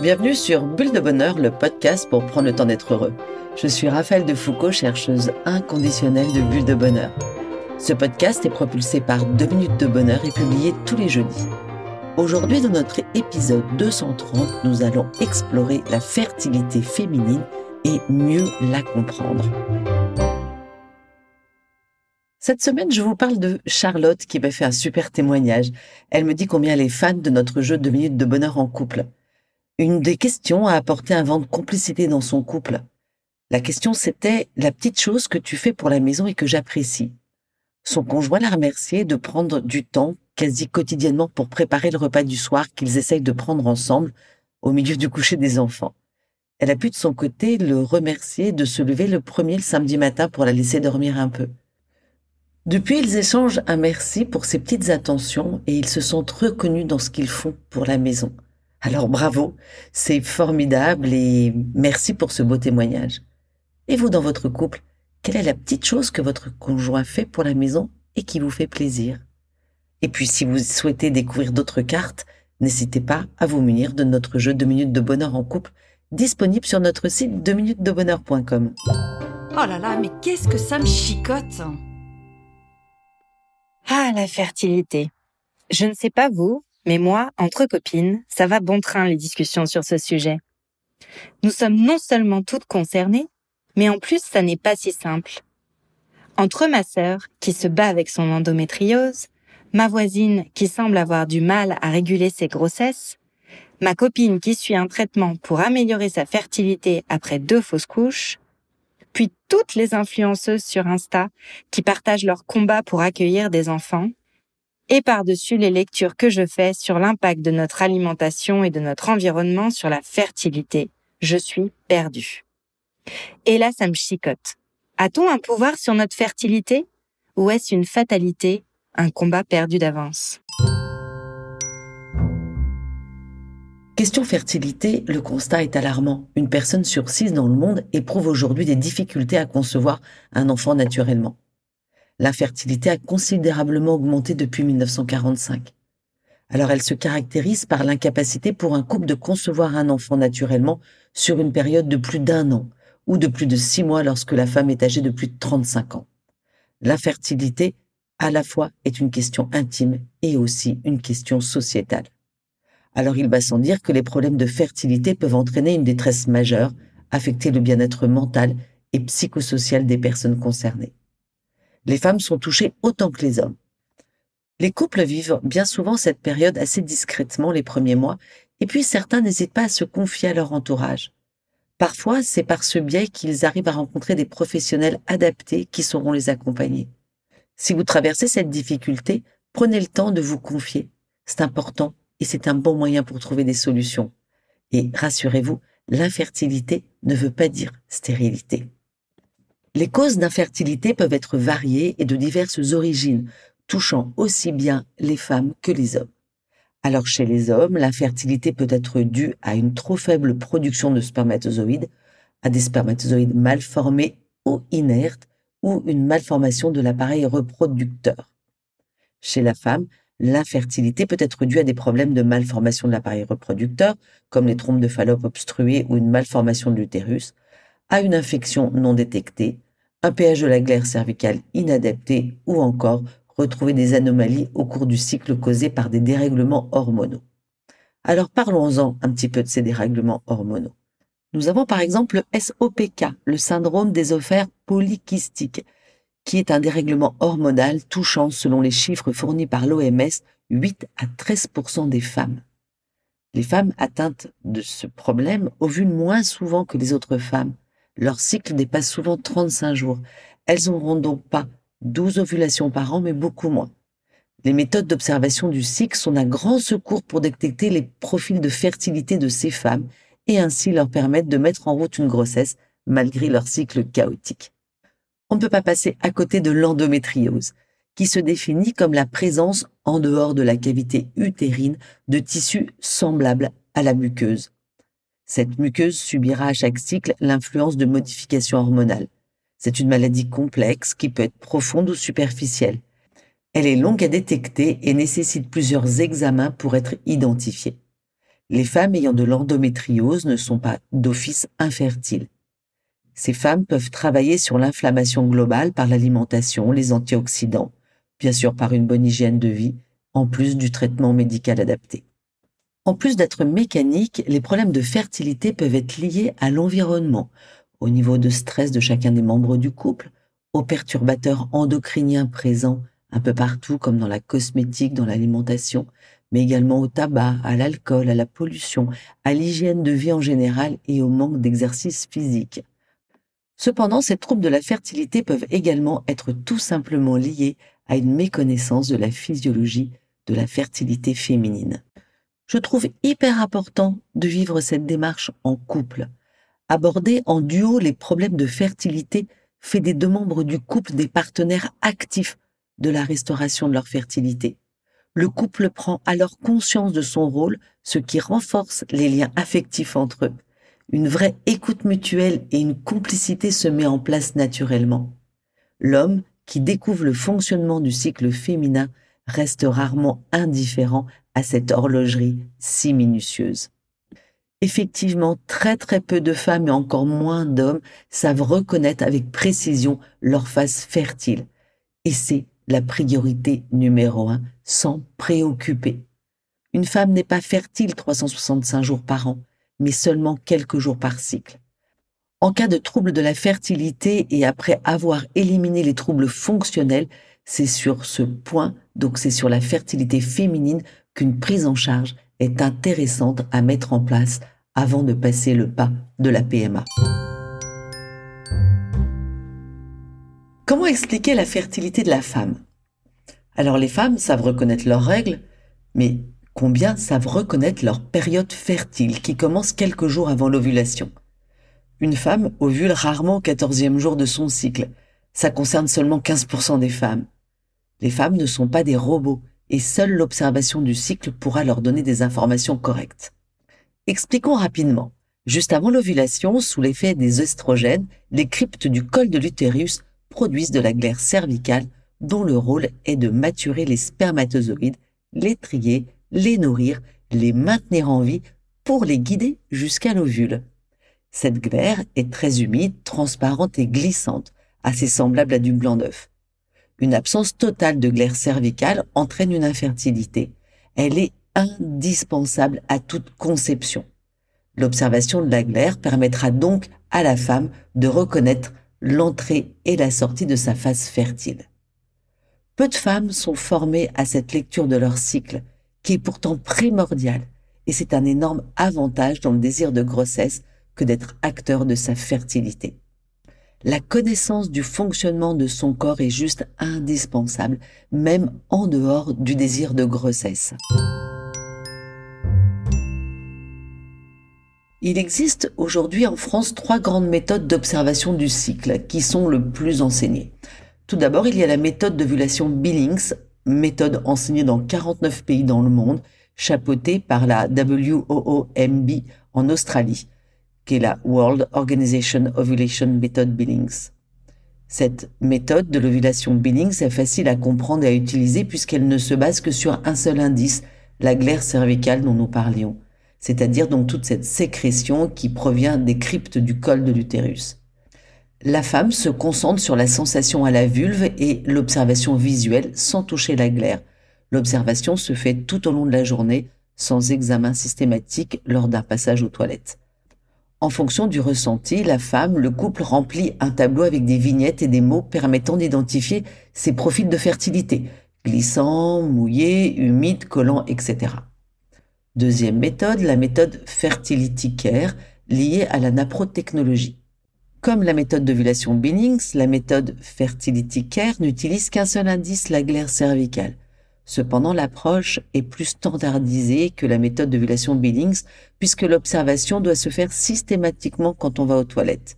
Bienvenue sur Bulle de Bonheur, le podcast pour prendre le temps d'être heureux. Je suis Raphaël de Foucault, chercheuse inconditionnelle de Bulle de Bonheur. Ce podcast est propulsé par 2 minutes de bonheur et publié tous les jeudis. Aujourd'hui, dans notre épisode 230, nous allons explorer la fertilité féminine et mieux la comprendre. Cette semaine, je vous parle de Charlotte qui m'a fait un super témoignage. Elle me dit combien elle est fan de notre jeu 2 minutes de bonheur en couple une des questions a apporté un vent de complicité dans son couple. La question c'était la petite chose que tu fais pour la maison et que j'apprécie. Son conjoint l'a remercié de prendre du temps quasi quotidiennement pour préparer le repas du soir qu'ils essayent de prendre ensemble au milieu du coucher des enfants. Elle a pu de son côté le remercier de se lever le premier le samedi matin pour la laisser dormir un peu. Depuis, ils échangent un merci pour ses petites attentions et ils se sentent reconnus dans ce qu'ils font pour la maison. Alors bravo, c'est formidable et merci pour ce beau témoignage. Et vous, dans votre couple, quelle est la petite chose que votre conjoint fait pour la maison et qui vous fait plaisir Et puis si vous souhaitez découvrir d'autres cartes, n'hésitez pas à vous munir de notre jeu 2 minutes de bonheur en couple disponible sur notre site 2minutesdebonheur.com. Oh là là, mais qu'est-ce que ça me chicote hein Ah, la fertilité. Je ne sais pas vous, mais moi, entre copines, ça va bon train les discussions sur ce sujet. Nous sommes non seulement toutes concernées, mais en plus ça n'est pas si simple. Entre ma sœur, qui se bat avec son endométriose, ma voisine, qui semble avoir du mal à réguler ses grossesses, ma copine qui suit un traitement pour améliorer sa fertilité après deux fausses couches, puis toutes les influenceuses sur Insta qui partagent leur combat pour accueillir des enfants, et par-dessus les lectures que je fais sur l'impact de notre alimentation et de notre environnement sur la fertilité. Je suis perdue. Et là, ça me chicote. A-t-on un pouvoir sur notre fertilité Ou est-ce une fatalité, un combat perdu d'avance Question fertilité, le constat est alarmant. Une personne sur six dans le monde éprouve aujourd'hui des difficultés à concevoir un enfant naturellement. L'infertilité a considérablement augmenté depuis 1945. Alors elle se caractérise par l'incapacité pour un couple de concevoir un enfant naturellement sur une période de plus d'un an ou de plus de six mois lorsque la femme est âgée de plus de 35 ans. L'infertilité, à la fois, est une question intime et aussi une question sociétale. Alors il va sans dire que les problèmes de fertilité peuvent entraîner une détresse majeure, affecter le bien-être mental et psychosocial des personnes concernées. Les femmes sont touchées autant que les hommes. Les couples vivent bien souvent cette période assez discrètement les premiers mois, et puis certains n'hésitent pas à se confier à leur entourage. Parfois, c'est par ce biais qu'ils arrivent à rencontrer des professionnels adaptés qui sauront les accompagner. Si vous traversez cette difficulté, prenez le temps de vous confier. C'est important et c'est un bon moyen pour trouver des solutions. Et rassurez-vous, l'infertilité ne veut pas dire stérilité. Les causes d'infertilité peuvent être variées et de diverses origines, touchant aussi bien les femmes que les hommes. Alors chez les hommes, l'infertilité peut être due à une trop faible production de spermatozoïdes, à des spermatozoïdes mal formés ou inertes, ou une malformation de l'appareil reproducteur. Chez la femme, l'infertilité peut être due à des problèmes de malformation de l'appareil reproducteur, comme les trompes de Fallope obstruées ou une malformation de l'utérus, à une infection non détectée, un péage de la glaire cervicale inadapté ou encore retrouver des anomalies au cours du cycle causées par des dérèglements hormonaux. Alors parlons-en un petit peu de ces dérèglements hormonaux. Nous avons par exemple le SOPK, le syndrome des ovaires polykystiques, qui est un dérèglement hormonal touchant, selon les chiffres fournis par l'OMS, 8 à 13 des femmes. Les femmes atteintes de ce problème ovulent moins souvent que les autres femmes, leur cycle dépasse souvent 35 jours. Elles n'auront donc pas 12 ovulations par an, mais beaucoup moins. Les méthodes d'observation du cycle sont un grand secours pour détecter les profils de fertilité de ces femmes et ainsi leur permettre de mettre en route une grossesse malgré leur cycle chaotique. On ne peut pas passer à côté de l'endométriose, qui se définit comme la présence en dehors de la cavité utérine de tissus semblables à la muqueuse. Cette muqueuse subira à chaque cycle l'influence de modifications hormonales. C'est une maladie complexe qui peut être profonde ou superficielle. Elle est longue à détecter et nécessite plusieurs examens pour être identifiée. Les femmes ayant de l'endométriose ne sont pas d'office infertiles. Ces femmes peuvent travailler sur l'inflammation globale par l'alimentation, les antioxydants, bien sûr par une bonne hygiène de vie, en plus du traitement médical adapté. En plus d'être mécanique, les problèmes de fertilité peuvent être liés à l'environnement, au niveau de stress de chacun des membres du couple, aux perturbateurs endocriniens présents un peu partout, comme dans la cosmétique, dans l'alimentation, mais également au tabac, à l'alcool, à la pollution, à l'hygiène de vie en général et au manque d'exercice physique. Cependant, ces troubles de la fertilité peuvent également être tout simplement liés à une méconnaissance de la physiologie de la fertilité féminine je trouve hyper important de vivre cette démarche en couple. Aborder en duo les problèmes de fertilité fait des deux membres du couple des partenaires actifs de la restauration de leur fertilité. Le couple prend alors conscience de son rôle, ce qui renforce les liens affectifs entre eux. Une vraie écoute mutuelle et une complicité se met en place naturellement. L'homme qui découvre le fonctionnement du cycle féminin reste rarement indifférent à cette horlogerie si minutieuse. Effectivement, très très peu de femmes et encore moins d'hommes savent reconnaître avec précision leur phase fertile. Et c'est la priorité numéro un, sans préoccuper. Une femme n'est pas fertile 365 jours par an, mais seulement quelques jours par cycle. En cas de trouble de la fertilité et après avoir éliminé les troubles fonctionnels, c'est sur ce point, donc c'est sur la fertilité féminine qu'une prise en charge est intéressante à mettre en place avant de passer le pas de la PMA. Comment expliquer la fertilité de la femme Alors les femmes savent reconnaître leurs règles, mais combien savent reconnaître leur période fertile qui commence quelques jours avant l'ovulation Une femme ovule rarement au 14e jour de son cycle. Ça concerne seulement 15% des femmes. Les femmes ne sont pas des robots et seule l'observation du cycle pourra leur donner des informations correctes. Expliquons rapidement. Juste avant l'ovulation, sous l'effet des œstrogènes, les cryptes du col de l'utérus produisent de la glaire cervicale dont le rôle est de maturer les spermatozoïdes, les trier, les nourrir, les maintenir en vie pour les guider jusqu'à l'ovule. Cette glaire est très humide, transparente et glissante, assez semblable à du blanc d'œuf. Une absence totale de glaire cervicale entraîne une infertilité. Elle est indispensable à toute conception. L'observation de la glaire permettra donc à la femme de reconnaître l'entrée et la sortie de sa phase fertile. Peu de femmes sont formées à cette lecture de leur cycle, qui est pourtant primordial. et c'est un énorme avantage dans le désir de grossesse que d'être acteur de sa fertilité. La connaissance du fonctionnement de son corps est juste indispensable, même en dehors du désir de grossesse. Il existe aujourd'hui en France trois grandes méthodes d'observation du cycle qui sont le plus enseignées. Tout d'abord, il y a la méthode d'ovulation Billings, méthode enseignée dans 49 pays dans le monde, chapeautée par la WOOMB en Australie est la World Organization Ovulation Method Billings. Cette méthode de l'ovulation Billings est facile à comprendre et à utiliser puisqu'elle ne se base que sur un seul indice, la glaire cervicale dont nous parlions, c'est-à-dire donc toute cette sécrétion qui provient des cryptes du col de l'utérus. La femme se concentre sur la sensation à la vulve et l'observation visuelle sans toucher la glaire. L'observation se fait tout au long de la journée sans examen systématique lors d'un passage aux toilettes. En fonction du ressenti, la femme, le couple remplit un tableau avec des vignettes et des mots permettant d'identifier ses profils de fertilité, glissant, mouillé, humide, collant, etc. Deuxième méthode, la méthode Fertility Care, liée à la naprotechnologie. Comme la méthode d'ovulation Billings, la méthode Fertility Care n'utilise qu'un seul indice, la glaire cervicale. Cependant, l'approche est plus standardisée que la méthode de violation Billings puisque l'observation doit se faire systématiquement quand on va aux toilettes.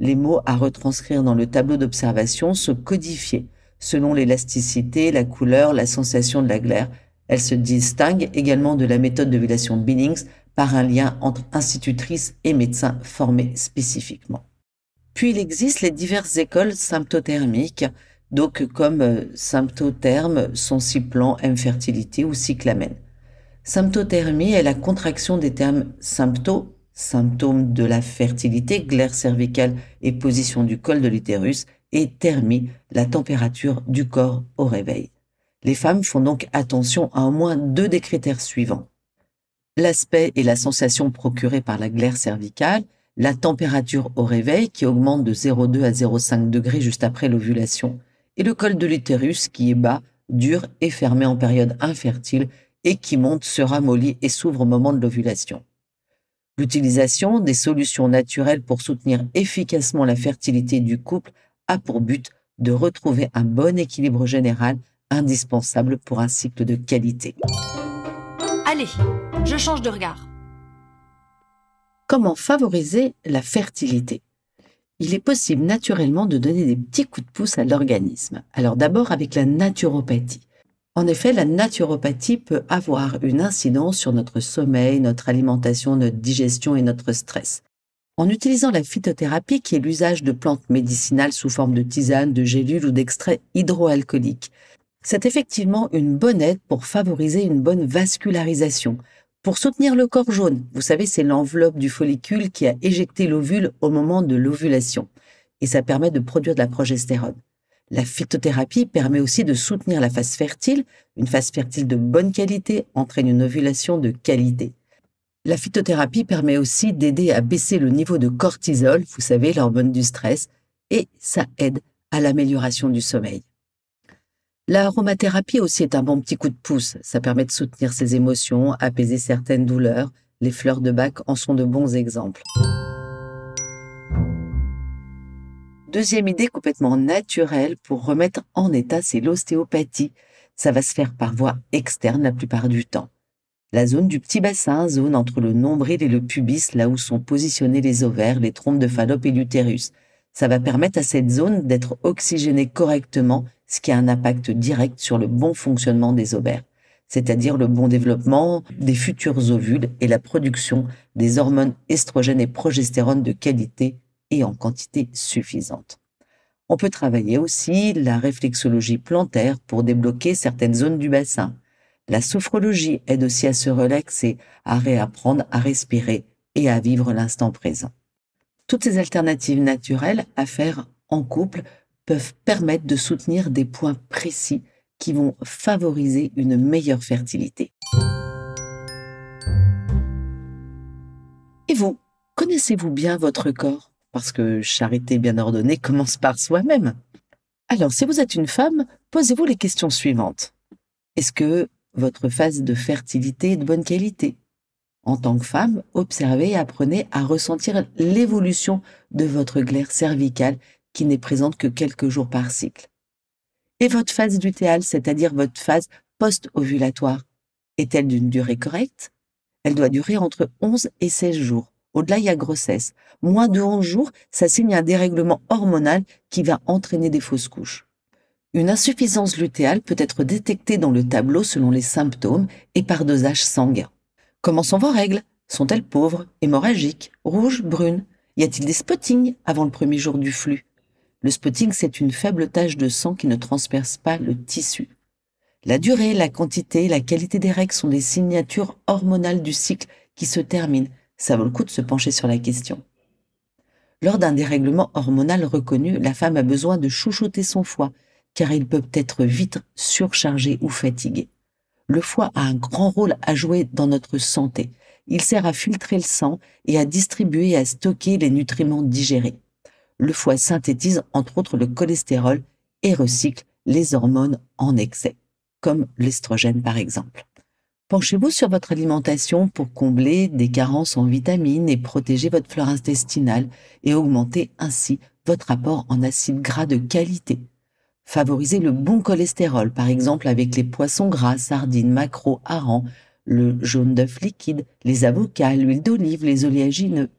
Les mots à retranscrire dans le tableau d'observation sont codifiés selon l'élasticité, la couleur, la sensation de la glaire. Elle se distingue également de la méthode de violation Billings par un lien entre institutrice et médecin formés spécifiquement. Puis il existe les diverses écoles symptothermiques donc comme euh, symptotherme sont plan infertilité ou cyclamen. Symptothermie est la contraction des termes sympto, symptôme de la fertilité, glaire cervicale et position du col de l'utérus, et thermie, la température du corps au réveil. Les femmes font donc attention à au moins deux des critères suivants. L'aspect et la sensation procurée par la glaire cervicale, la température au réveil qui augmente de 0,2 à 0,5 degrés juste après l'ovulation, et le col de l'utérus qui est bas, dur et fermé en période infertile et qui monte, se ramollit et s'ouvre au moment de l'ovulation. L'utilisation des solutions naturelles pour soutenir efficacement la fertilité du couple a pour but de retrouver un bon équilibre général indispensable pour un cycle de qualité. Allez, je change de regard. Comment favoriser la fertilité il est possible naturellement de donner des petits coups de pouce à l'organisme. Alors d'abord avec la naturopathie. En effet, la naturopathie peut avoir une incidence sur notre sommeil, notre alimentation, notre digestion et notre stress. En utilisant la phytothérapie, qui est l'usage de plantes médicinales sous forme de tisane, de gélules ou d'extraits hydroalcooliques, c'est effectivement une bonne aide pour favoriser une bonne vascularisation, pour soutenir le corps jaune, vous savez, c'est l'enveloppe du follicule qui a éjecté l'ovule au moment de l'ovulation. Et ça permet de produire de la progestérone. La phytothérapie permet aussi de soutenir la phase fertile. Une phase fertile de bonne qualité entraîne une ovulation de qualité. La phytothérapie permet aussi d'aider à baisser le niveau de cortisol, vous savez, l'hormone du stress, et ça aide à l'amélioration du sommeil. L'aromathérapie aussi est un bon petit coup de pouce. Ça permet de soutenir ses émotions, apaiser certaines douleurs. Les fleurs de bac en sont de bons exemples. Deuxième idée complètement naturelle pour remettre en état, c'est l'ostéopathie. Ça va se faire par voie externe la plupart du temps. La zone du petit bassin, zone entre le nombril et le pubis, là où sont positionnés les ovaires, les trompes de Fallope et l'utérus ça va permettre à cette zone d'être oxygénée correctement, ce qui a un impact direct sur le bon fonctionnement des ovaires, c'est-à-dire le bon développement des futurs ovules et la production des hormones estrogènes et progestérone de qualité et en quantité suffisante. On peut travailler aussi la réflexologie plantaire pour débloquer certaines zones du bassin. La sophrologie aide aussi à se relaxer, à réapprendre à respirer et à vivre l'instant présent. Toutes ces alternatives naturelles à faire en couple peuvent permettre de soutenir des points précis qui vont favoriser une meilleure fertilité. Et vous, connaissez-vous bien votre corps Parce que charité bien ordonnée commence par soi-même. Alors, si vous êtes une femme, posez-vous les questions suivantes. Est-ce que votre phase de fertilité est de bonne qualité en tant que femme, observez et apprenez à ressentir l'évolution de votre glaire cervicale qui n'est présente que quelques jours par cycle. Et votre phase lutéale, c'est-à-dire votre phase post-ovulatoire, est-elle d'une durée correcte Elle doit durer entre 11 et 16 jours. Au-delà, il y a grossesse. Moins de 11 jours, ça signe un dérèglement hormonal qui va entraîner des fausses couches. Une insuffisance lutéale peut être détectée dans le tableau selon les symptômes et par dosage sanguin. Comment sont vos règles Sont-elles pauvres, hémorragiques, rouges, brunes Y a-t-il des spottings avant le premier jour du flux Le spotting, c'est une faible tache de sang qui ne transperce pas le tissu. La durée, la quantité, la qualité des règles sont des signatures hormonales du cycle qui se termine. Ça vaut le coup de se pencher sur la question. Lors d'un dérèglement hormonal reconnu, la femme a besoin de chouchouter son foie, car il peut être vite surchargé ou fatigué. Le foie a un grand rôle à jouer dans notre santé. Il sert à filtrer le sang et à distribuer et à stocker les nutriments digérés. Le foie synthétise entre autres le cholestérol et recycle les hormones en excès, comme l'estrogène par exemple. Penchez-vous sur votre alimentation pour combler des carences en vitamines et protéger votre flore intestinale et augmenter ainsi votre apport en acides gras de qualité. Favoriser le bon cholestérol, par exemple avec les poissons gras, sardines, maquereaux, harengs, le jaune d'œuf liquide, les avocats, l'huile d'olive, les oléagineux.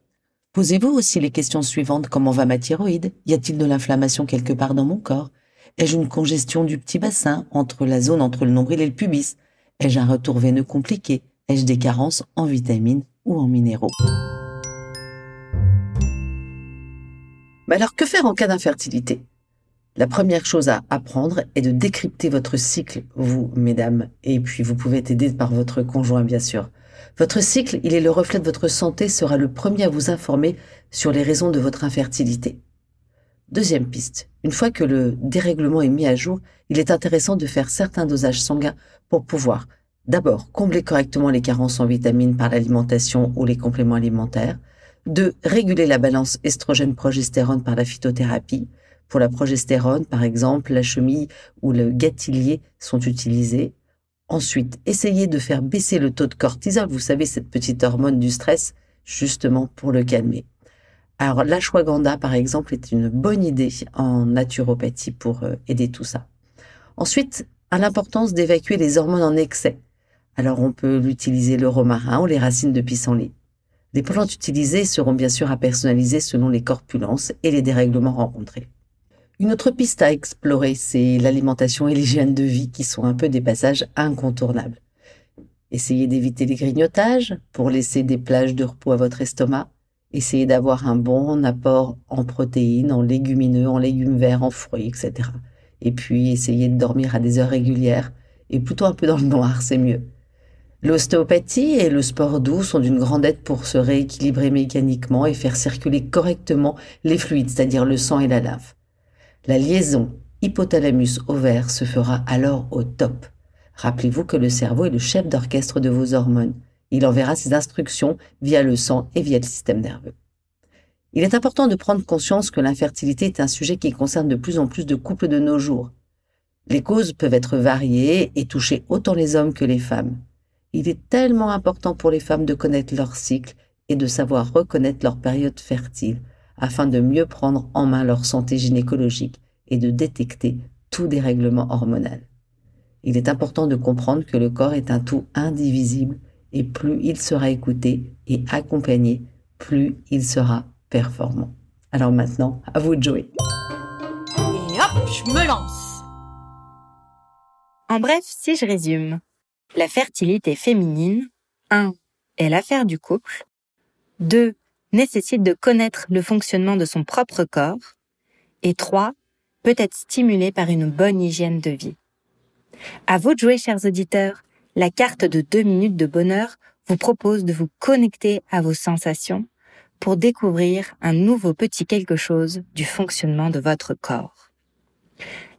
Posez-vous aussi les questions suivantes. Comment va ma thyroïde Y a-t-il de l'inflammation quelque part dans mon corps Ai-je une congestion du petit bassin entre la zone entre le nombril et le pubis Ai-je un retour veineux compliqué Ai-je des carences en vitamines ou en minéraux Mais alors que faire en cas d'infertilité la première chose à apprendre est de décrypter votre cycle, vous, mesdames, et puis vous pouvez être aidé par votre conjoint, bien sûr. Votre cycle, il est le reflet de votre santé, sera le premier à vous informer sur les raisons de votre infertilité. Deuxième piste, une fois que le dérèglement est mis à jour, il est intéressant de faire certains dosages sanguins pour pouvoir, d'abord, combler correctement les carences en vitamines par l'alimentation ou les compléments alimentaires, de réguler la balance estrogène-progestérone par la phytothérapie, pour la progestérone, par exemple, la chemille ou le gâtillier sont utilisés. Ensuite, essayez de faire baisser le taux de cortisol, vous savez, cette petite hormone du stress, justement pour le calmer. Alors, l'ashwagandha, par exemple, est une bonne idée en naturopathie pour euh, aider tout ça. Ensuite, à l'importance d'évacuer les hormones en excès. Alors, on peut l'utiliser le romarin ou les racines de pissenlit. Les plantes utilisées seront bien sûr à personnaliser selon les corpulences et les dérèglements rencontrés. Une autre piste à explorer, c'est l'alimentation et l'hygiène de vie qui sont un peu des passages incontournables. Essayez d'éviter les grignotages pour laisser des plages de repos à votre estomac. Essayez d'avoir un bon apport en protéines, en légumineux, en légumes verts, en fruits, etc. Et puis essayez de dormir à des heures régulières et plutôt un peu dans le noir, c'est mieux. L'ostéopathie et le sport doux sont d'une grande aide pour se rééquilibrer mécaniquement et faire circuler correctement les fluides, c'est-à-dire le sang et la lave. La liaison hypothalamus-ovaire se fera alors au top. Rappelez-vous que le cerveau est le chef d'orchestre de vos hormones. Il enverra ses instructions via le sang et via le système nerveux. Il est important de prendre conscience que l'infertilité est un sujet qui concerne de plus en plus de couples de nos jours. Les causes peuvent être variées et toucher autant les hommes que les femmes. Il est tellement important pour les femmes de connaître leur cycle et de savoir reconnaître leur période fertile afin de mieux prendre en main leur santé gynécologique et de détecter tout dérèglement hormonal. Il est important de comprendre que le corps est un tout indivisible et plus il sera écouté et accompagné, plus il sera performant. Alors maintenant, à vous de jouer. Et hop, je me lance. En bref, si je résume, la fertilité féminine, 1. est l'affaire du couple, 2 nécessite de connaître le fonctionnement de son propre corps. Et 3. Peut être stimulé par une bonne hygiène de vie. À vous de jouer, chers auditeurs. La carte de 2 minutes de bonheur vous propose de vous connecter à vos sensations pour découvrir un nouveau petit quelque chose du fonctionnement de votre corps.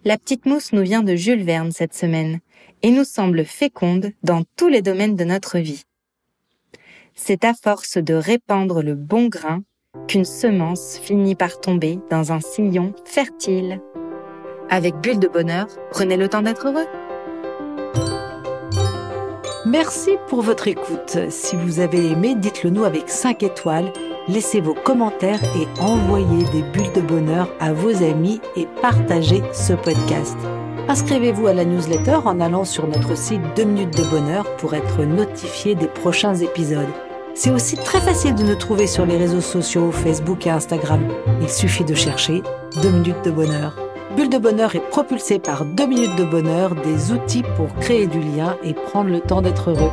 La petite mousse nous vient de Jules Verne cette semaine et nous semble féconde dans tous les domaines de notre vie c'est à force de répandre le bon grain qu'une semence finit par tomber dans un sillon fertile. Avec Bulle de Bonheur, prenez le temps d'être heureux. Merci pour votre écoute. Si vous avez aimé, dites-le nous avec 5 étoiles. Laissez vos commentaires et envoyez des bulles de bonheur à vos amis et partagez ce podcast. Inscrivez-vous à la newsletter en allant sur notre site 2 minutes de bonheur pour être notifié des prochains épisodes. C'est aussi très facile de nous trouver sur les réseaux sociaux, Facebook et Instagram. Il suffit de chercher 2 minutes de bonheur. Bulle de bonheur est propulsée par 2 minutes de bonheur, des outils pour créer du lien et prendre le temps d'être heureux.